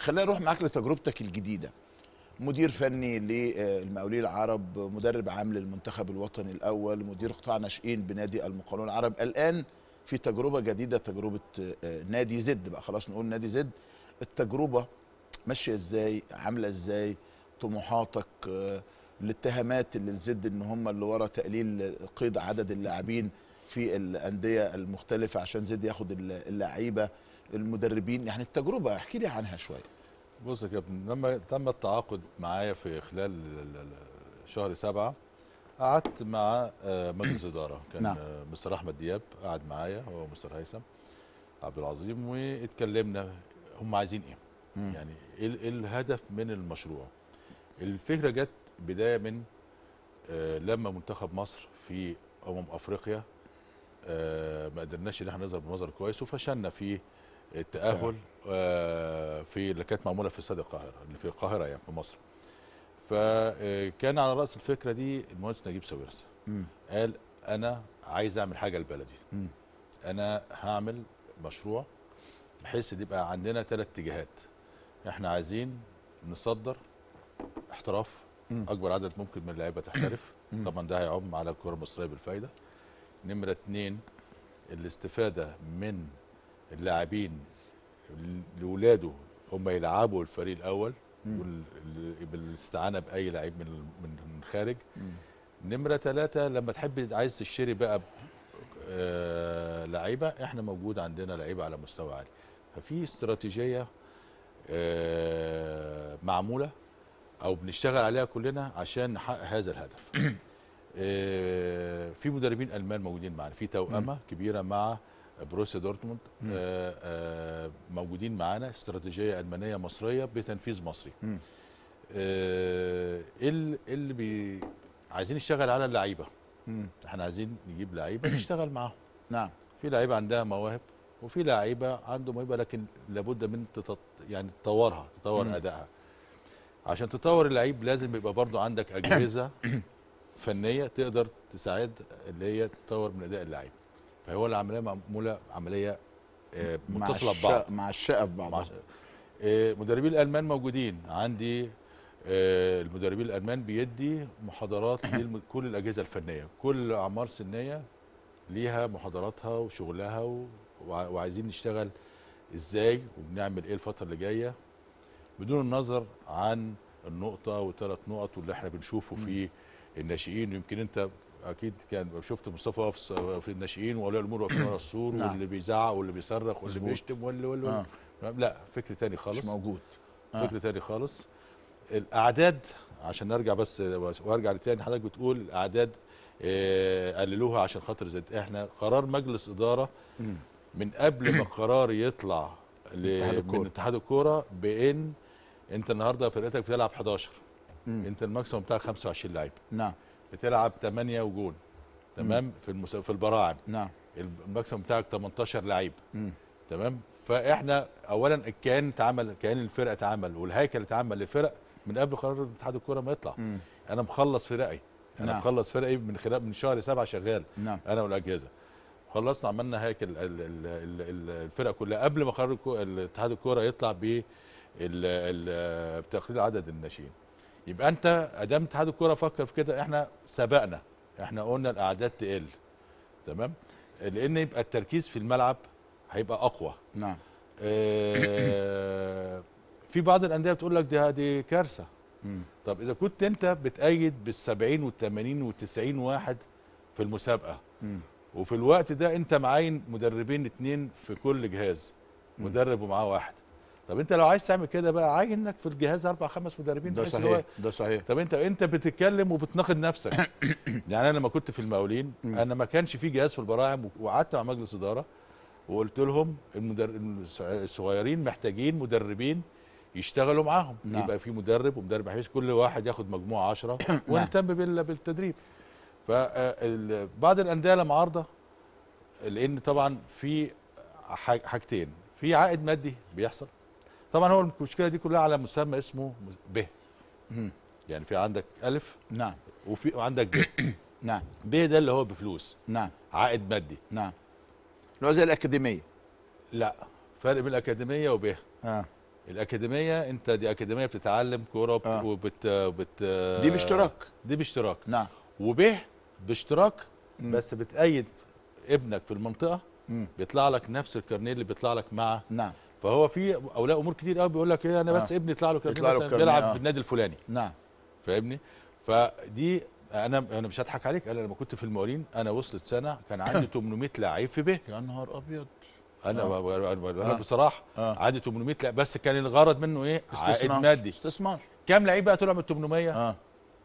خلينا نروح معاك لتجربتك الجديده مدير فني للمقاولين العرب مدرب عام للمنتخب الوطني الاول مدير قطاع ناشئين بنادي المقاولون العرب الان في تجربه جديده تجربه آه، نادي زد بقى خلاص نقول نادي زد التجربه ماشيه ازاي عامله ازاي طموحاتك آه، الاتهامات اللي لزد ان هم اللي ورا تقليل قيد عدد اللاعبين في الانديه المختلفه عشان زد ياخد اللعيبه المدربين يعني التجربه احكي لي عنها شويه بص يا كابتن لما تم التعاقد معايا في خلال شهر سبعة قعدت مع آه، مجلس اداره كان نعم. آه، مستر احمد دياب قعد معايا هو مستر هيثم عبد العظيم واتكلمنا هم عايزين ايه مم. يعني ايه, إيه الهدف من المشروع الفكره جت بدايه من آه، لما منتخب مصر في امم افريقيا ما قدرناش ان احنا نظهر بمظهر كويس وفشلنا في التاهل آه، في اللي كانت معموله في استاد القاهره اللي يعني في القاهره يعني في مصر فكان آه، على راس الفكره دي المهندس نجيب ساويرس قال انا عايز اعمل حاجه لبلدي انا هعمل مشروع بحيث يبقى عندنا ثلاث اتجاهات احنا عايزين نصدر احتراف اكبر عدد ممكن من اللعيبه تحترف طبعا ده هيعم على الكره المصريه بالفايده نمره اثنين الاستفاده من اللاعبين لاولاده هم يلعبوا الفريق الاول بالاستعانه باي لعيب من من الخارج نمره ثلاثة لما تحب عايز تشتري بقى آه لعيبه احنا موجود عندنا لعيبه على مستوى عالي ففي استراتيجيه آه معموله او بنشتغل عليها كلنا عشان نحقق هذا الهدف آه في مدربين المان موجودين معنا في توأمه كبيره مع بروسيا دورتموند آه، آه، موجودين معانا استراتيجيه المانيه مصريه بتنفيذ مصري ايه اللي بي عايزين نشتغل على اللعيبه احنا عايزين نجيب لعيبه نشتغل معاهم نعم في لعيبه عندها مواهب وفي لعيبه عنده موهبه لكن لابد من تطط... يعني تطورها تطور ادائها عشان تطور اللعيب لازم يبقى برضه عندك اجهزه فنيه تقدر تساعد اللي هي تطور من اداء اللعيب فهو العمليه معموله عمليه آه، متصله ببعض مع الشقه ببعض المدربين آه، الالمان موجودين عندي آه، المدربين الالمان بيدي محاضرات لكل الاجهزه الفنيه كل اعمار سنيه ليها محاضراتها وشغلها وعايزين نشتغل ازاي وبنعمل ايه الفتره اللي جايه بدون النظر عن النقطه وثلاث نقط واللي احنا بنشوفه في الناشئين يمكن انت اكيد كان شفت مصطفى في الناشئين واولياء الامور واقفين ورا السور نعم. واللي بيزعق واللي بيصرخ واللي بيشتم واللي واللي آه. لا فكر تاني خالص مش موجود آه. فكر تاني خالص الاعداد عشان نرجع بس وارجع لتاني حضرتك بتقول الاعداد آه قللوها عشان خاطر زد احنا قرار مجلس اداره من قبل ما القرار يطلع من اتحاد الكوره بان انت النهارده فرقتك بتلعب 11 انت الماكسيموم بتاعك 25 لعيب نعم بتلعب 8 وجون تمام في المس... في البراعم نعم المكسب بتاعك 18 لعيب تمام فاحنا اولا الكيان اتعمل كيان الفرقه اتعمل والهيكل اتعمل للفرق من قبل قرار اتحاد الكوره ما يطلع مم. انا مخلص فرقي انا نعم. مخلص فرقي من خلال من شهر سبعه شغال نعم. انا والاجهزه خلصنا عملنا هيكل الفرقه كلها قبل ما قرار اتحاد الكوره يطلع ب بتقليل عدد الناشئين يبقى انت ادام اتحاد الكوره فكر في كده احنا سبقنا احنا قلنا الاعداد تقل تمام لان يبقى التركيز في الملعب هيبقى اقوى نعم اه في بعض الانديه بتقول لك دي دي كارثه طب اذا كنت انت بتأيد بال70 وال80 وال90 واحد في المسابقه م. وفي الوقت ده انت معين مدربين اتنين في كل جهاز مدرب ومعاه واحد طب انت لو عايز تعمل كده بقى انك في الجهاز اربع خمس مدربين ده صحيح ده صحيح طب انت انت بتتكلم وبتناقض نفسك يعني انا لما كنت في المقاولين انا ما كانش في جهاز في البراعم وقعدت مع مجلس اداره وقلت لهم المدر... الصغيرين محتاجين مدربين يشتغلوا معاهم نعم. يبقى في مدرب ومدرب بحيث كل واحد ياخد مجموعه 10 نعم. ونهتم بالتدريب فبعض آه، الانديه لما لان طبعا في حاجتين في عائد مادي بيحصل طبعا هو المشكله دي كلها على مسمى اسمه ب يعني في عندك الف نعم وفي وعندك ب نعم ب ده اللي هو بفلوس نعم عائد مادي نعم اللي هو زي الاكاديميه لا فرق بين الاكاديميه وب اه الاكاديميه انت دي اكاديميه بتتعلم كوره آه. وبت بت دي باشتراك دي باشتراك نعم وب باشتراك بس بتأيد ابنك في المنطقه مم. بيطلع لك نفس الكارنيه اللي بيطلع لك مع نعم فهو في اولياء امور كتير قوي بيقول لك ايه انا بس آه. ابني يطلع له كارنيه مثلا بيلعب آه. في النادي الفلاني نعم فاهمني فدي انا انا مش هضحك عليك انا لما كنت في المقاولين انا وصلت سنه كان عندي 800 لعيب في به يا نهار ابيض انا آه. آه. بصراحه آه. عندي 800 لعيب بس كان الغرض منه ايه عائد مادي استثمار كام لعيب بقى طلع من 800 آه.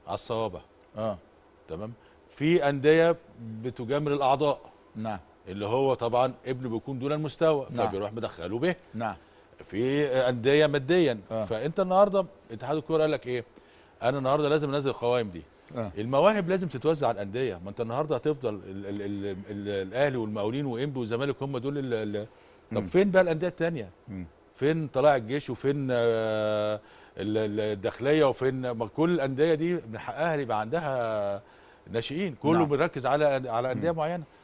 على الصوابع اه تمام في انديه بتجامل الاعضاء نعم اللي هو طبعا ابنه بيكون دون المستوى نعم. فبيروح مدخله به نعم في انديه ماديا آه. فانت النهارده اتحاد الكوره قال لك ايه انا النهارده لازم انزل القوائم دي آه. المواهب لازم تتوزع على الانديه ما انت النهارده هتفضل الاهلي والمقاولين وانبي والزمالك هم دول الـ الـ طب م. فين بقى الانديه الثانيه فين طلائع الجيش وفين آه، الداخليه وفين ما كل الانديه دي من حقها يبقى عندها ناشئين كله نعم. بيركز على على انديه معينه